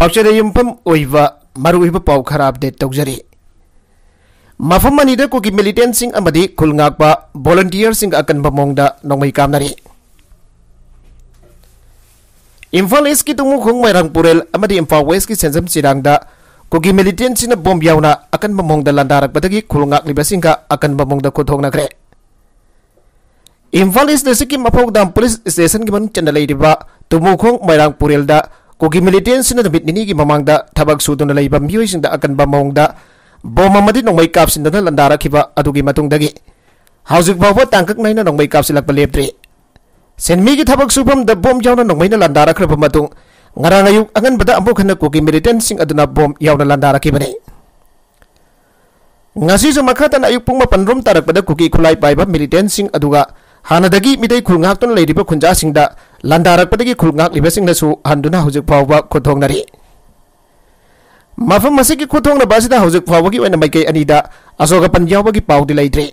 Pauchar ayam pem oiva maru iba pau kharaab de tukjari. Mafum mani de amadi kul ngak volunteer sing akan pemong da nong mai kam nari. Infal eski tungu kong mai purel amadi infal weski sensim sidangda, koki kuki militen sing na bom biau na akan pemong da landarak batagi kul ngak liba akan pemong da kutong na kre. Infal es de sikim apau da police station kiman chandalai di ba tungu kong mai rang da tabit nini gi mamang da mamangda thabag na laiba miyoising da akan ba da bo mamadit nong makeup sin da landara kiba adugi matung dagi hausik bawa tangkak ina nong makeup silak balebdri sen mi gi thabag subam da bom jauna nong maina landara kraba matung ngarang ayuk angan bada ambo kana kogi militian sing aduna bom yauna landara ni. ngasi su makhatan ayuk pung pandrum tarak pada kogi kulai paiba militian sing aduga hanadagi midai kulngak ton leiriba kunja sing da landarak patagi kulngak libasing nasu handuna hujuk phawba kothong nari mafam masiki kothong na basida hujuk phawba gi wena mai anida asoga panjaw bagi pau dilai dre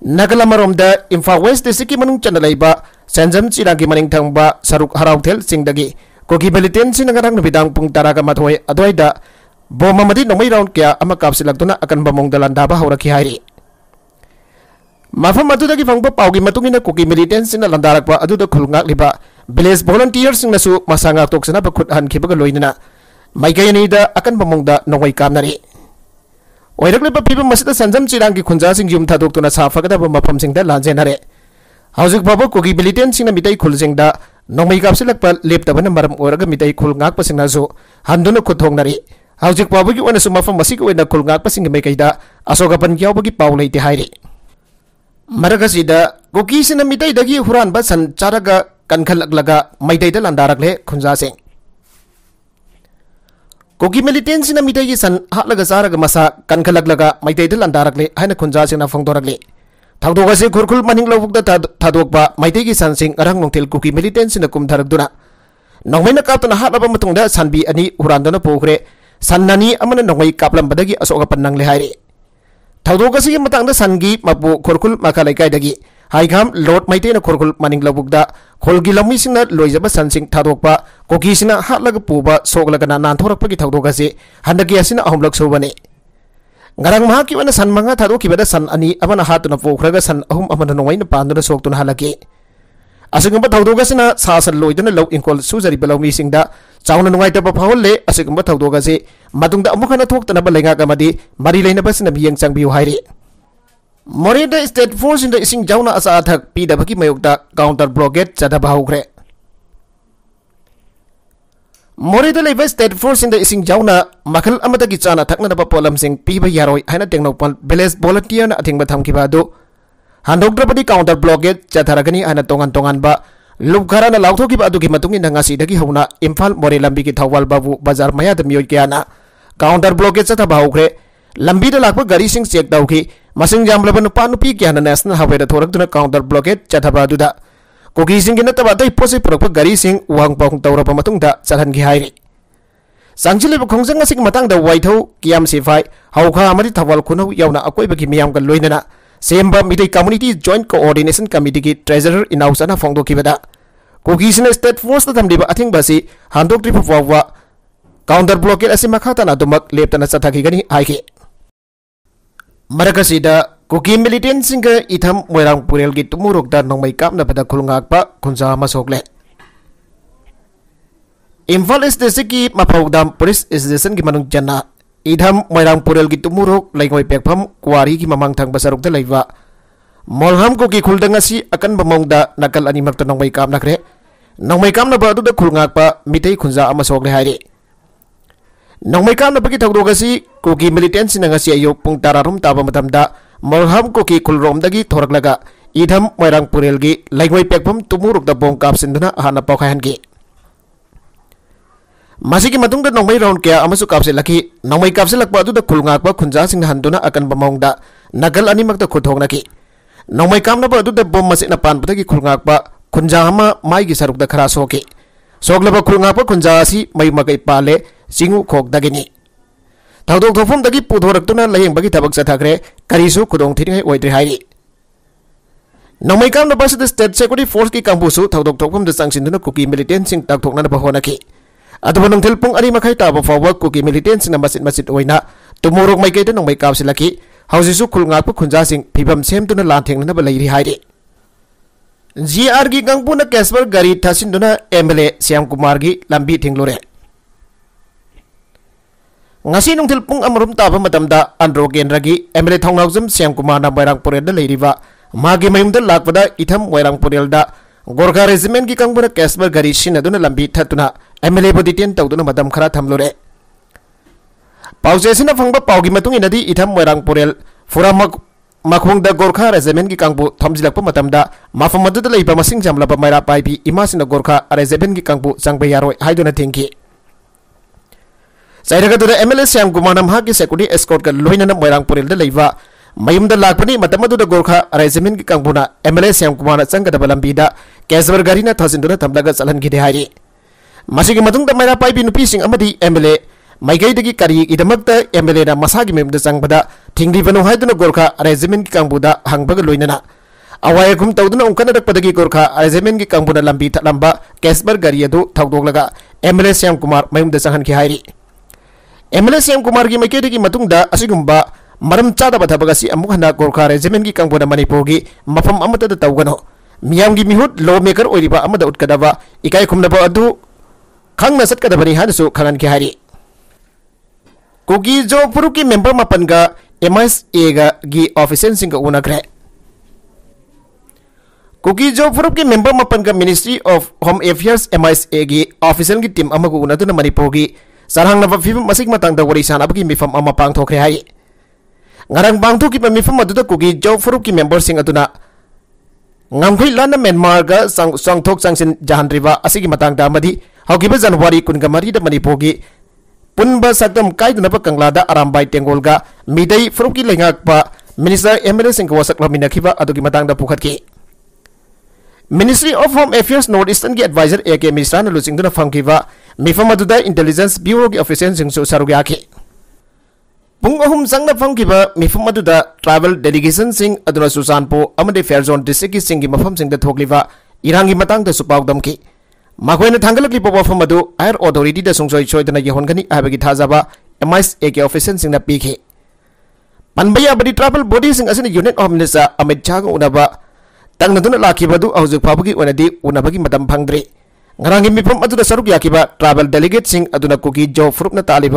nagala marom da infa west district ki manung chanda laiba sanjam chira maning saruk harau thel sing dagi si balitin sinangarang nubidang pung taraga matoy adoida boma madi nomai round kya amakap silak akan bamong dalan daba hauraki hairi mafam matu gi fangpa pau gi na koki kuki militen sina landarak pa aduda kul ngak liba bolon volunteers sing nasu masanga tok sina bakut han kiba ga loina mai ga yani da akan pamong da nongai kam nari oirak liba pipa masita sanjam chirang gi khunja sing yum ta duk tuna safa ga da ba mafam sing da lanje nare hauzik baba kuki militen sina mitai khul jing da nongai kap silak pa lep da bana maram ora ga mitai khul ngak pa sing nasu handuna khutong nari hauzik baba gi wana sumafam masik wena khul ngak pa sing mai kai da asoga pan gi awba gi pau lai ti ri. ಮರಗಸಿದ ಕುಕಿಸಿನ ಮಿತೈದಗಿ ಹುರಾನ್ಬ ಸಂಚಾರಗ ಕನ್ಖಲಕ್ಲಗ ಮೈದೈದ ಲಂದಾರಕ್ಲೆ ಖುಂಜಾಸೆ Kuki ಮಿಲಿಟೆನ್ಸಿನ ಮಿತೈಗಿ ಸನ್ ಹಾಲಗ ಸಾರಗ ಮಸ ಕನ್ಖಲಕ್ಲಗ ಮೈದೈದ ಲಂದಾರಕ್ಲೆ ಹೈನ ಖುಂಜಾಸಿನ ಫಂಗ್ದೋರಕ್ಲೆ ಥಾಗ್ದೋಗಸೆ ಖುರ್ಖುಲ್ morning ಲೌಕ್ದ ಥಾದೋಕ್ಬ ಮೈದೈಗಿ ಸನ್ಸಿಂಗ್ ಅರಂಗ್ ನುಂಗ್ತಿಲ್ Kuki ಮಿಲಿಟೆನ್ಸಿನ ಕುಮ್ಧರಕ್ದುನ ನೊಂಗೈನ ಕಾಪ್ತನ ಹಾಲಬ ಮತುಂಗ್ದ ಸನ್ಬಿ ಅನಿ ಹುರಾನ್ದನ ಪೋಖ್ರೆ ಸನ್ನನಿ ಅಮನ ನೊಂಗೈ ಕಾಪ್ಲಂಬದಗಿ ಅಸೋಗಪನ್ ನಂಗ್ಲೆ ಹಾರಿ ꯊꯧꯗꯣꯛ ꯑꯁꯤꯒꯤ ꯃꯇꯥꯡꯗ ꯁꯟꯒꯤ ꯃꯄꯨ ꯈꯣꯔꯈꯨꯜ ꯃꯈꯥ ꯂꯩꯀꯥꯏꯗꯒꯤ ꯍꯥꯏꯈꯥꯝ ꯂꯣꯔꯗ ꯃꯩꯇꯩꯅ ꯈꯣꯔꯈꯨꯜ ꯃꯅꯤꯡ ꯂꯧꯕꯨꯛꯇ ꯈꯣꯜꯒꯤ ꯂꯧꯃꯤꯁꯤꯡꯅ ꯂꯣꯏꯖꯕ ꯁꯟꯁꯤꯡ ꯊꯥꯗꯣꯛꯄ ꯀꯣꯀꯤꯁꯤꯅ ꯍꯥꯠꯂꯒ ꯄꯨꯕ ꯁꯣꯛꯂꯒꯅ ꯅꯥꯟꯊꯣꯔꯛꯄꯒꯤ ꯊꯧꯗꯣꯛ ꯑꯁꯤ ꯍꯟꯗꯛꯀꯤ ꯑꯁꯤꯅ ꯑꯍꯨꯝꯂꯛ ꯁꯨꯕꯅꯤ ꯉꯔꯥꯡ ꯃꯍꯥꯛꯀꯤ ꯑꯣꯏꯅ ꯁꯟ ꯃꯉꯥ ꯊꯥꯗꯣꯛꯈꯤꯕꯗ ꯁꯟ ꯑꯅꯤ ꯑꯃꯅ ꯍꯥꯠꯇꯨꯅ ꯄꯣꯛꯈ꯭ꯔꯒ ꯁꯟ ꯑꯍꯨꯝ ꯑꯃꯅ ꯅꯣꯡꯃꯩꯅ ꯄꯥꯟꯗꯨꯅ ꯁꯣꯛꯇꯨꯅ ꯍꯜꯂꯛꯈꯤ ꯑꯁꯤꯒꯨꯝꯕ ꯊꯧꯗꯣꯛ ꯑꯁꯤꯅ ꯁꯥ ꯁꯟ ꯂꯣꯏꯗꯨꯅ ꯂꯧ ꯏꯪꯈꯣꯜ ꯁꯨꯖꯔꯤꯕ ꯂꯧꯃꯤꯁꯤꯡꯗ चौन नाइट फाउल असिगम थोदे मतदान लेगामी मरी लेना भी चाबी है मोरद स्टेट फोर्स इसी जौन अचा अथक पीब की मयोद काउंटर ब्लॉकेट चब हौरे मोरद स्टेट फोर्स इसी जौन मखल की चा थब पोलम पीब यारो है तेनोप विलेज वोलंटियर अथिब थम्बा हादोद्रबी काउंटर ब्लॉकेट चरगनी है तोान तोानब lubgarana lauthoki ki matung ina ngasi dagi hauna imphal mori lambi ki thawal babu bazar maya da miyoi kyana counter blockade cha thaba lambi da lakpa gari sing check dauki masing jam laban pi nupi kyana national highway thorak duna counter blockade cha thaba duda koki sing gina taba dai posi purakpa gari sing uang paung matungda matung da chalan gi hairi sangjile ba khongjang asik matang da waithau kiyam sifai hauka amari thawal khunau yauna akoi ba ki miyam ga kan loinana Semba Midi Community Joint Coordination Committee ki Treasurer Inausana Fongdo Kibada Kokisina State Force tam diba ating basi handok tri Fawwa counter blockade asi makhata na dumak leptana chathaki gani Marakasi Marakasida kuki militan singa itham Mwerang purel gitu muruk da nongmai kapna pada Kulung pa khunja Hama sokle Imphal East District ki police station ki manung janna idham mairang pural gi tumuruk laingoi pekpham kwari gi mamang thang basaruk da laiwa molham ko kul khuldang si akan bamong da nakal ani mak ta mai kam nakre mai kam na ba du da khulngak pa mitai kunza ama sok le haire mai kam na ba gi thokdok si ko gi militant si nga si ayok pung tararum ta ba matam da molham ko ki khulrom da gi thorak laga idham mairang pural gi laingoi pekpham tumuruk da bong kap sendana dana hana pa मसीद नौमई रौन क्या कापसे नौमई कापसे खुलगा खुंजा हंधन अकन मौन नगल अनीम की नौमई कामना बोम मसीद पानप खुलगा खुंजा माई की सरुक खरा की सोलब खुलगा खुंजा मई मकई पाले चिंग खोदी थौदों की पुधरतना तब चे कहीं खुदी नौमई कामना स्टेट सेकुरी फोर्स की कंपूस थौदों चंसीधन कुकी मिलीटेंट तक हों की At manong tilpong ani makay tabo forward kuki militant sina masit masit Oi na. Tumurok may kaitan ng may kaw sila ki. Hausisu kul nga po kunja sing pibam sem tu na lanting na balay rihay जी आर की गंगपू न कैसपर गरी थसिंदुना MLA Shyam Kumar की लंबी थिंगलोरे ngasi nungthil pung amrum taba matamda andro kendra gi emle thongnawjum syam kumana bairang porel da leiriwa magi mayum da lakpada itham wairang porel da Gorkha regiment की कंगबुन कैसबर गरी लंबी थत्ना एम एल ए डिटेन तौदन खरा थमलुरे पाउचे फंग पाव की मतुंग इनदी इथम मोरांग पोरेल फुरा मक गोरखा रेजिमेंट की कंगबु थमजिलक माफम मसिंग जमलब मैरा पाइबी इमा गोरखा रेजिमेंट की कंगबु चंगबे यारोय हाइदोना थेंकी चाइरगदुदा M L A Shyam Kumar की सेक्युरिटी एस्कॉर्ट का लोइनन मोरांग मयूद लापनी गोरखा रायजमीन की M L A Shyam Kumar चंगदी कैसवर गारी थाजन थम्ल चलनगी मैरा पाई एम एल ए मैगैदी कारीदम एम एल ए मसा की मयूद चंगद थीद्रीबन गोरखा रायजमीन की कंपूद हंग अवाय अघुम तौदनपी गोरखा रायजमीन की कंपूना लंबी थल्ब गारी थोड़ा M L A Shyam Kumar मयूद चाहिए M L A Shyam Kumar की मैकेद की मरम चादब थबक अमुक हना गोरखा रेजिमेंट की कंगोन मणिपुर की मफम अमत तौगनो मियाम की मिहुत लॉ मेकर उकदब इकाई खुमनब अदु खंगना सत्कदबनी हानसु खंगन की हारी कुकी जोपुरु की मेंबर मपन का एमएसए की ऑफिसन सिंह उनग्रे कुकी जोपुरु की मेंबर मपन का ministry of home affairs MSA की ऑफिसन की टीम अमगु उनदुन मणिपुर की सरहंगनब फिल्म मसिक मतंग द वरी सानब मिफम अमा पांगथोखरे हाई ngarang bang ki pemi mi phum adu ku gi jok furu ki member sing aduna ngam lana lan Myanmar ga sang sang thok sang sin jahan riwa asigi matang da madi ba January kun ga mari da Manipur gi punba sakdam kai da pa kangla da arambai tengol ga midai furu ki lengak pa minister MLA sing ko sak lamina khiba adu ki matang da pukhat ki Ministry of Home Affairs North Eastern ki advisor AK Misra na lusing duna phang kiwa mifam adu da intelligence bureau ki official sing so saru ki पुंग अहम संग फिर मिफम tribal delegation सिंह फेयर जोन district की मफम सिंह थोली इरान की मांग पादमी मकोन थाल वफम अयर ओथोरीटी सूसोई सोदन यहोनी थाजब एम आई ए के ऑफिसर पीखे पनब याबी ट्राइबल बोडी यूनिट ऑफ मिनिस्टर अमित झाग उ तंगना लाखी उम फ्रे गरंग मिफम सरुक याब ट्राइबल डेलीगेट सिंह कुकी जो फुरुप ताली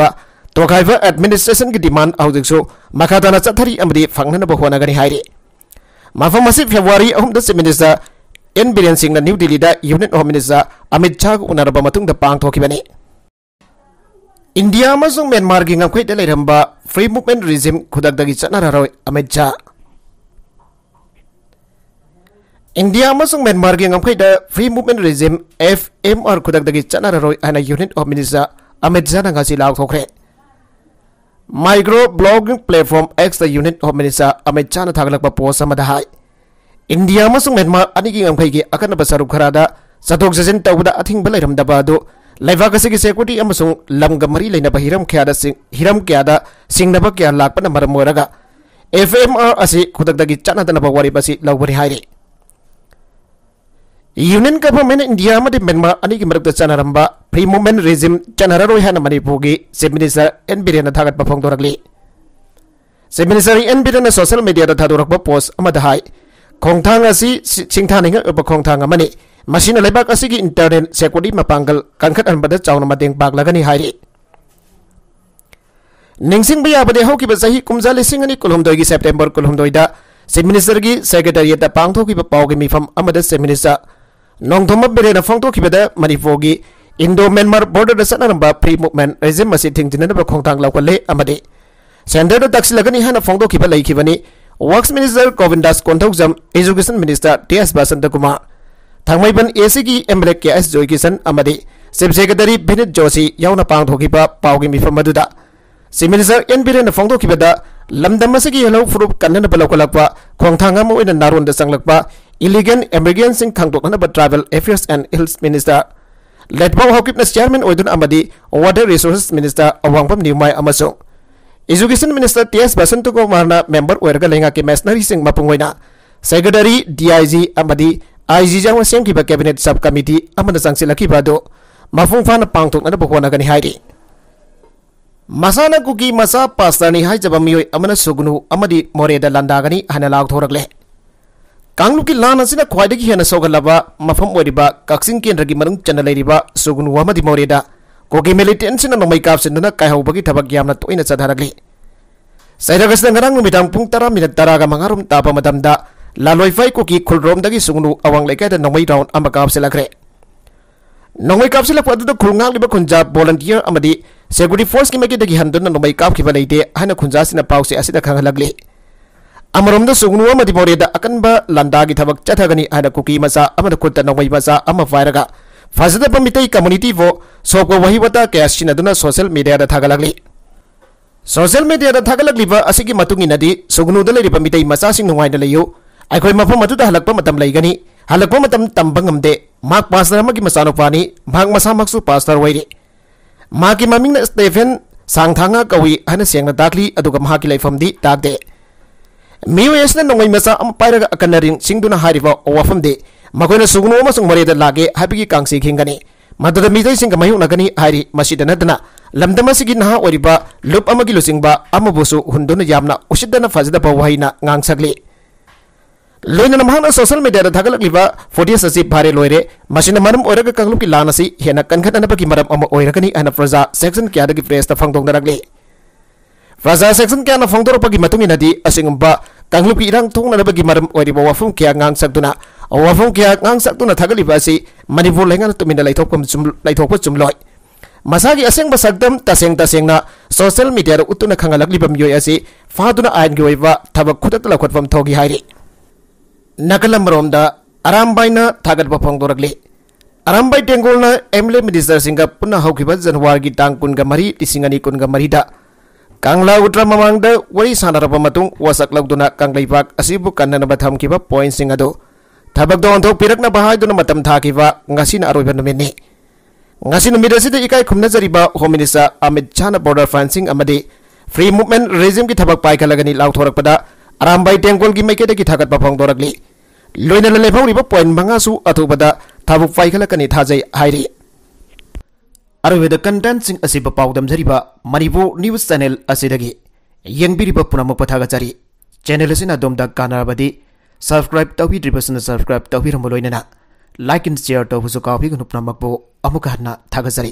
demand तोखाइव एडमिनिस्ट्रेशन की डिमांड हौजिकसु मखादाना चथरी अमदि फंगनब होनागनि हाइरि माफम मसि फेब्रुवारी अहमद chief minister N Biren Singh New Delhi दा union home minister Amit Shah उनारब मतुंग दा पांगथोखिबनि इंडिया मसुंग म्यांमार की ngakoi de leramba free movement regime khudak dagi chanara roi amit cha India masung Myanmar gi ngamkhai da free movement regime FMR khudak dagi chanara roi ana unit of minister Amit Jana ngasi lau thokre micro blogging platform X union home minister Amit Shah थागलप post है India Myanmar की अकनब सरुक खराद चथोक चजन तब अथिंब लेरमदब लेबाक security लमग मरी लेनब him क्या him क्या सिंब क्या लापन मरम हो रहा एफ एम आर असी खुदक चादनब वारीब लौबने हाई यूनियन गवर्नमेंट इंडिया म्यांमार अनी मरक फ्री मूवमेंट रिजिम चनहररोय है Manipur chief minister N Biren थागत फोंदोरली chief minister N Biren social media थादोरप पोस्ट खोंथांग सिंथाने खोंथांग मसीन लेबाक इंटरनेट सेक्यूरिटी मपांगल कंखटनबद चाउन मतें पागलगनी हाइरी निंसिंब याबदे चाही कुमजा लिसिंग अनि कुलहमदोई सेप्टेम्बर कुलहमदोईदा चीफ मिनिस्टर की सेक्रेटरियट पांगथोकिब पाउगे मिफम अमद चीफ मिनिस्टर नोंथोम Biren फोंगथोकिबद Indo Myanmar border sanaramba free movement regime masi thingtinanaba khongthang laukale amadi center da taksilagani hana phongdo khiba laikhibani works minister Govindas Konthaujam education minister TS Basanta Kumar thangmaiban AC ki MLA KS Joykisan amadi chief secretary Binit Joshi yauna pangthokiba paugi mifam aduda chief minister N Biren phongdokibada lamdam asigi hello furup kanna balakolakwa khongthang amu in naron da sanglakpa illegal immigrants in khangdokna travel affairs and health minister ꯂꯦꯠꯕꯥꯎ ꯍꯥꯎꯀꯤꯞꯅ chairman ꯑꯣꯏꯗꯨꯅ ꯑꯃꯗꯤ water resources minister ꯑꯋꯥꯡꯕꯝ ꯅꯤꯎꯃꯥꯏ ꯑꯃꯁꯨꯡ education minister T S Basant Kumar member होगा लेना की मेसनरी मपूना secretary D I G I G जंग सेम कैबिनेट सब कमीटी चंसीलब मफूं फा पाथों होनी मसाना कुकी मचा पास्टर ने हाजब मोयू मोरेद लंदागनी हन लाथोरले कांगलू की लान अना खाई हेन सौगल मफम कक्षिंग केंद्र की मंग चेब सूगन मौर्य कोगी मिलीटेंसी नोम कापन कहव की थब याम तुन चधरली चैरगसद पु तरह मिनट तरह मंगारूम ताप मद लालोफाई कोकी खुलरोम सूगनू अवंग नोम राउंड कापलग्रे नोम कापलप खुलना खुंजा वोलंटियर सेकुरीटी फोर्स की मगेद हम नोम कापे हैं खुंजा पासी खाली ꯑꯃꯔꯣꯝꯗ ꯁꯨꯒꯅꯨ ꯑꯃꯗꯤ ꯃꯣꯔꯦꯗ ꯑꯀꯟꯕ ꯂꯥꯟꯗꯥꯒꯤ ꯊꯕꯛ ꯆꯠꯊꯒꯅꯤ ꯍꯥꯏꯅ ꯀꯨꯀꯤ ꯃꯆꯥ ꯑꯃꯅ ꯈꯨꯠꯇ ꯅꯣꯡꯃꯩ ꯃꯆꯥ ꯑꯃ ꯄꯥꯏꯔꯒ ꯐꯖꯗꯕ ꯃꯤꯇꯩ ꯀꯝꯃꯨꯅꯤꯇꯤꯕꯨ ꯁꯣꯛꯄ ꯋꯥꯍꯩ ꯋꯥꯇꯥ ꯀꯌꯥ ꯁꯤꯖꯤꯟꯅꯗꯨꯅ ꯁꯣꯁꯤꯌꯦꯜ ꯃꯦꯗꯤꯌꯥꯗ ꯊꯥꯒꯠꯂꯛꯂꯤ ꯁꯣꯁꯤꯌꯦꯜ ꯃꯦꯗꯤꯌꯥꯗ ꯊꯥꯒꯠꯂꯛꯂꯤꯕ ꯑꯁꯤꯒꯤ ꯃꯇꯨꯡ ꯏꯟꯅꯗꯤ ꯁꯨꯒꯅꯨꯗ ꯂꯩꯔꯤꯕ ꯃꯤꯇꯩ ꯃꯆꯥꯁꯤꯡ ꯅꯨꯡꯉꯥꯏꯅ ꯂꯩꯌꯨ ꯑꯩꯈꯣꯏ ꯃꯐꯝ ꯑꯗꯨꯗ ꯍꯜꯂꯛꯄ ꯃꯇꯝ ꯂꯩꯒꯅꯤ ꯍꯜꯂꯛꯄ ꯃꯇꯝ ꯇꯝꯕ ꯉꯝꯗꯦ ꯃꯍꯥꯛ ꯄꯥꯁꯇꯔ ꯑꯃꯒꯤ ꯃꯆꯥꯅꯨꯄꯥꯅꯤ ꯃꯍꯥꯛ ꯃꯁꯥꯃꯛꯁꯨ ꯄꯥꯁꯇꯔ ꯑꯣꯏꯔꯤ ꯃꯍꯥꯛꯀꯤ ꯃꯃꯤꯡꯅ ꯁ꯭ꯇꯦꯐꯦꯟ ꯁꯥꯡꯊꯥꯡꯉꯥ ꯀꯧꯏ ꯍꯥꯏꯅ ꯁꯦꯡꯅ ꯇꯥꯛꯂꯤ ꯑꯗꯨꯒ ꯃꯍꯥꯛꯀꯤ ꯂꯩꯐꯝꯗꯤ ꯇꯥꯛꯇꯦ ꯃꯤꯑꯣꯏ ꯑꯁꯤꯅ ꯅꯣꯡꯃꯩ ꯃꯆꯥ ꯑꯃ ꯄꯥꯏꯔꯒ ꯑꯀꯟꯅꯔꯤꯡ ꯁꯤꯡꯗꯨꯅ ꯍꯥꯏꯔꯤꯕ ꯋꯥꯐꯝꯗꯤ ꯃꯈꯣꯏꯅ ꯁꯨꯒꯨꯅꯨ ꯑꯃꯁꯨꯡ ꯃꯔꯦꯗ ꯂꯥꯒꯦ ꯍꯥꯏꯕꯒꯤ ꯀꯥꯡꯁꯤ ꯈꯤꯡꯒꯅꯤ ꯃꯗꯨꯗ ꯃꯤꯑꯣꯏꯁꯤꯡꯒ ꯃꯥꯌꯣꯛꯅꯒꯅꯤ ꯍꯥꯏꯔꯤ ꯃꯁꯤꯗ ꯅꯠꯇꯅ ꯂꯝꯗꯝ ꯑꯁꯤꯒꯤ ꯅꯍꯥ ꯑꯣꯏꯔꯤꯕ ꯂꯨꯞ ꯑꯃꯒꯤ ꯂꯨꯆꯤꯡꯕ ꯑꯃꯕꯨꯁꯨ ꯍꯨꯟꯗꯨꯅ ꯌꯥꯝꯅ ꯎꯁꯤꯠꯇꯅ ꯐꯖꯗꯕ ꯋꯥꯍꯩꯅ ꯉꯥꯡꯁꯛꯂꯤ ꯂꯣꯏꯅꯅ ꯃꯍꯥꯛꯅ ꯁꯣꯁꯤꯌꯦꯜ ꯃꯤꯗꯤꯌꯥꯗ ꯊꯥꯒꯠꯂꯛꯂꯤꯕ ꯐꯣꯇꯦꯖ ꯑꯁꯤ ꯚꯥꯏꯔꯦꯜ ꯑꯣꯏꯔꯦ ꯃꯁꯤꯅ ꯃꯔꯝ ꯑꯣꯏꯔꯒ ꯀꯥꯡꯂꯨꯞꯀꯤ ꯂꯥꯟ ꯑꯁꯤ ꯍꯦꯟꯅ ꯀꯟꯈꯠꯅꯅꯕꯒꯤ ꯃꯔꯝ ꯑꯃ ꯑꯣꯏꯔꯒꯅꯤ ꯍꯥꯏꯅ ꯄ꯭ꯔꯖꯥ ꯁꯦꯛꯁꯟ ꯀꯌꯥꯗꯒꯤ ꯄ꯭ꯔꯦꯁꯇ ꯐꯣꯡꯗꯣꯛꯅꯔꯛꯂꯤ Faza section kya na fongdor pagi matungin di asing emba kang lupi irang tung na bagi maram wadi bawa fung kya ngang sak tuna awa fung kya ngang sak tuna thagali basi manipur lengan tu minda laithop kam jum laithop jum loi masagi asing seng taseng taseng na social media ro utuna khanga lagli bam yoi asi faduna ayan gi oiwa thaba khudak la khotwam thogi hairi nakalam rom da aram na thagat ba fongdor agli aram na emle minister singa punna haukiba zan wargi tang kun gamari mari kun gamari da Kangla उट्र ममंग वरी सानरप मतुंग वसक लौदुना कांगलैपाक असिबु कन्ननब थमकिबा पॉइंट सिंग अदो थबक दो अंथो पिरकना बहायदुना मतम थाकिबा ngasi na aroiba numini ngasi numid asida ikai khumna jariba home minister amit chana border fencing amadi free movement regime ki thabak pai khalagani lauthorakpada arambai tengkol gi maike ki thakat pa phongdorakli loina le le phawri ba point manga su athu bada thabuk pai khalakani thajai hairi ꯑꯔꯣꯏꯕꯗ ꯀꯟꯇꯦꯟꯁꯤꯡ ꯑꯁꯤ ꯄꯥꯎꯗꯝꯖꯔꯤꯕ Manipur news channel ꯑꯁꯤꯗꯒꯤ ꯌꯦꯡꯕꯤꯔꯤꯕ ꯄꯨꯝꯅꯃꯛ ꯄꯊꯥꯒꯆꯔꯤ channel ꯑꯁꯤꯅ ꯑꯗꯣꯝꯗ ꯀꯥꯟꯅꯔꯕꯗꯤ subscribe ꯇꯧꯕꯤꯗ꯭ꯔꯤꯕꯁꯤꯅ subscribe ꯇꯧꯕꯤꯔꯝꯕ ꯂꯣꯏꯅꯅ like N share ꯇꯧꯕꯁꯨ ꯀꯥꯎꯕꯤꯒꯅꯨ ꯄꯨꯝꯅꯃꯛꯄꯨ ꯑꯃꯨꯛꯀ ꯍꯟꯅ ꯊꯥꯒꯠꯆꯔꯤ